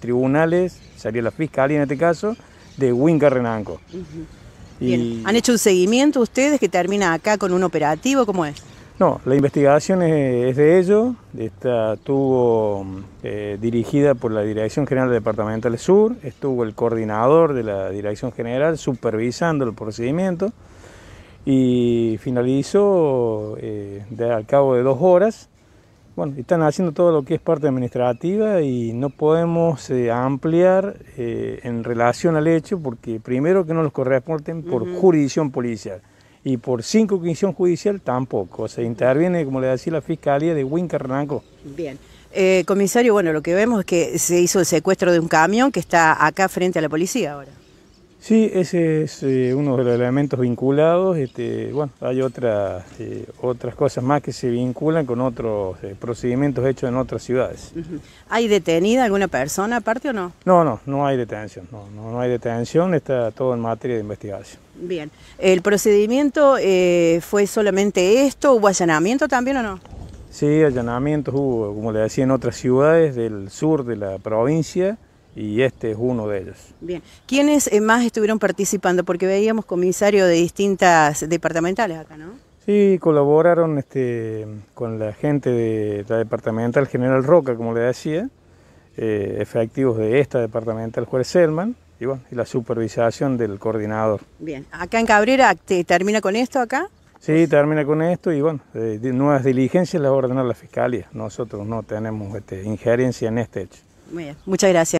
tribunales, salió la fiscalía en este caso, de Winca Renanco. ¿Han hecho un seguimiento ustedes que termina acá con un operativo? ¿Cómo es? No, la investigación es, de ellos, Esta estuvo eh, dirigida por la Dirección General Departamental Sur, estuvo el coordinador de la Dirección General supervisando el procedimiento y finalizó eh, al cabo de dos horas bueno, están haciendo todo lo que es parte administrativa y no podemos eh, ampliar eh, en relación al hecho porque primero que no los corresponden por jurisdicción policial y por cinco jurisdicción judicial tampoco. Se interviene, como le decía, la Fiscalía de Wincarranco. Bien. Eh, comisario, bueno, lo que vemos es que se hizo el secuestro de un camión que está acá frente a la policía ahora. Sí, ese es eh, uno de los elementos vinculados. Este, bueno, hay otras, eh, otras cosas más que se vinculan con otros eh, procedimientos hechos en otras ciudades. ¿Hay detenida alguna persona aparte o no? No, no, no hay detención. No, no, hay detención, está todo en materia de investigación. Bien. ¿El procedimiento fue solamente esto? ¿Hubo allanamiento también o no? Sí, allanamiento hubo, como le decía, en otras ciudades del sur de la provincia y este es uno de ellos. Bien, ¿quiénes eh, más estuvieron participando? Porque veíamos comisarios de distintas departamentales acá, ¿no? Sí, colaboraron este, con la gente de la departamental General Roca, como le decía, eh, efectivos de esta departamental juez Selman, y bueno, y la supervisación del coordinador. Bien, acá en Cabrera, ¿te termina con esto acá? Sí, termina con esto y bueno, eh, nuevas diligencias las va a ordenar la Fiscalía. Nosotros no tenemos este, injerencia en este hecho. Muy bien, muchas gracias.